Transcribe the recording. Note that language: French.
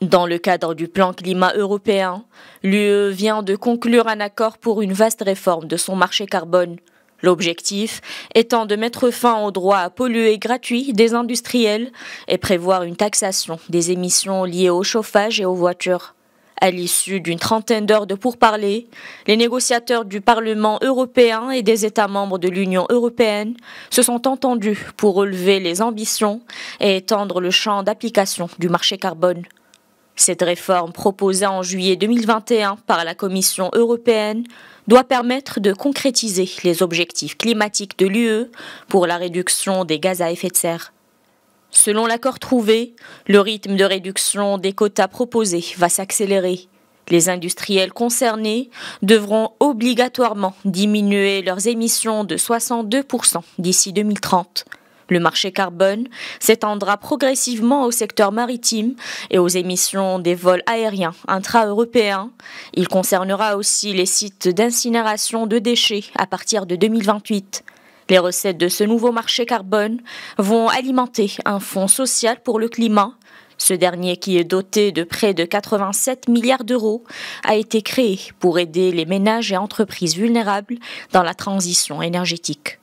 Dans le cadre du plan climat européen, l'UE vient de conclure un accord pour une vaste réforme de son marché carbone. L'objectif étant de mettre fin au droit à polluer gratuit des industriels et prévoir une taxation des émissions liées au chauffage et aux voitures. À l'issue d'une trentaine d'heures de pourparlers, les négociateurs du Parlement européen et des États membres de l'Union européenne se sont entendus pour relever les ambitions et étendre le champ d'application du marché carbone. Cette réforme proposée en juillet 2021 par la Commission européenne doit permettre de concrétiser les objectifs climatiques de l'UE pour la réduction des gaz à effet de serre. Selon l'accord trouvé, le rythme de réduction des quotas proposés va s'accélérer. Les industriels concernés devront obligatoirement diminuer leurs émissions de 62% d'ici 2030. Le marché carbone s'étendra progressivement au secteur maritime et aux émissions des vols aériens intra-européens. Il concernera aussi les sites d'incinération de déchets à partir de 2028. Les recettes de ce nouveau marché carbone vont alimenter un fonds social pour le climat. Ce dernier, qui est doté de près de 87 milliards d'euros, a été créé pour aider les ménages et entreprises vulnérables dans la transition énergétique.